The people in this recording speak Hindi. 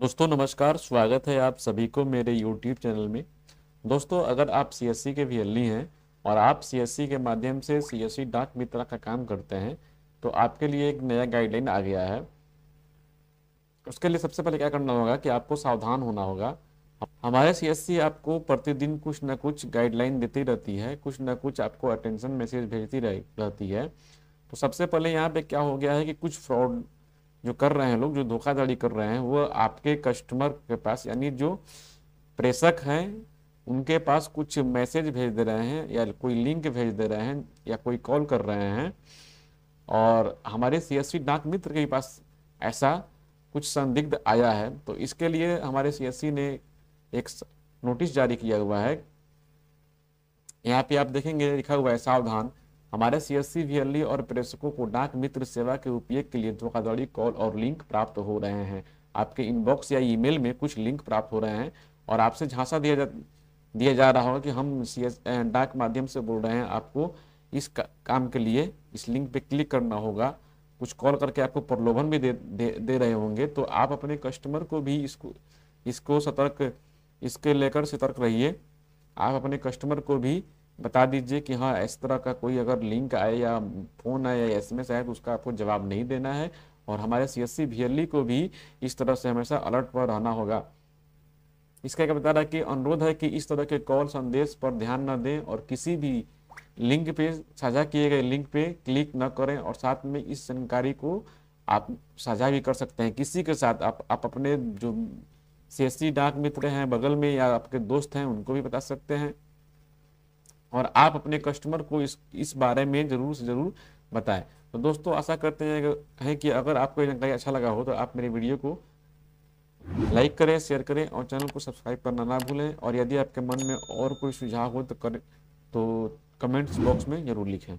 दोस्तों नमस्कार स्वागत है आप सभी को मेरे YouTube चैनल में दोस्तों अगर आप सी के भी एल हैं और आप सी के माध्यम से सी एस डाक मित्र का काम करते हैं तो आपके लिए एक नया गाइडलाइन आ गया है उसके लिए सबसे पहले क्या करना होगा कि आपको सावधान होना होगा हमारे सी आपको प्रतिदिन कुछ ना कुछ गाइडलाइन देती रहती है कुछ ना कुछ आपको अटेंशन मैसेज भेजती रहती है तो सबसे पहले यहाँ पे क्या हो गया है कि कुछ फ्रॉड जो कर रहे हैं लोग जो धोखाधड़ी कर रहे हैं वह आपके कस्टमर के पास यानी जो प्रेषक हैं उनके पास कुछ मैसेज भेज दे रहे हैं या कोई लिंक भेज दे रहे हैं या कोई कॉल कर रहे हैं और हमारे सी एस डाक मित्र के पास ऐसा कुछ संदिग्ध आया है तो इसके लिए हमारे सी ने एक नोटिस जारी किया हुआ है यहाँ पे आप देखेंगे लिखा हुआ है सावधान हमारे सी एस सी और प्रेषकों को डाक मित्र सेवा के उपयोग के लिए धोखाधड़ी कॉल और लिंक प्राप्त हो रहे हैं आपके इनबॉक्स या ईमेल में कुछ लिंक प्राप्त हो रहे हैं और आपसे झांसा दिया जा दिया जा रहा होगा कि हम सी एस डाक माध्यम से बोल रहे हैं आपको इस का, काम के लिए इस लिंक पे क्लिक करना होगा कुछ कॉल करके आपको प्रलोभन भी दे, दे दे रहे होंगे तो आप अपने कस्टमर को भी इसको इसको सतर्क इसके लेकर सतर्क रहिए आप अपने कस्टमर को भी बता दीजिए कि हाँ इस तरह का कोई अगर लिंक आए या फोन आए या एस एम आए तो उसका आपको जवाब नहीं देना है और हमारे सी एस e को भी इस तरह से हमेशा अलर्ट पर रहना होगा इसका क्या बता रहा है कि अनुरोध है कि इस तरह के कॉल संदेश पर ध्यान न दें और किसी भी लिंक पे साझा किए गए लिंक पे क्लिक न करें और साथ में इस जानकारी को आप साझा भी कर सकते हैं किसी के साथ आप आप अपने जो सी डाक मित्र हैं बगल में या आपके दोस्त हैं उनको भी बता सकते हैं और आप अपने कस्टमर को इस इस बारे में ज़रूर से ज़रूर बताएं तो दोस्तों आशा करते हैं है कि अगर आपको ये जानकारी अच्छा लगा हो तो आप मेरे वीडियो को लाइक करें शेयर करें और चैनल को सब्सक्राइब करना ना भूलें और यदि आपके मन में और कोई सुझाव हो तो करें तो कमेंट्स बॉक्स में ज़रूर लिखें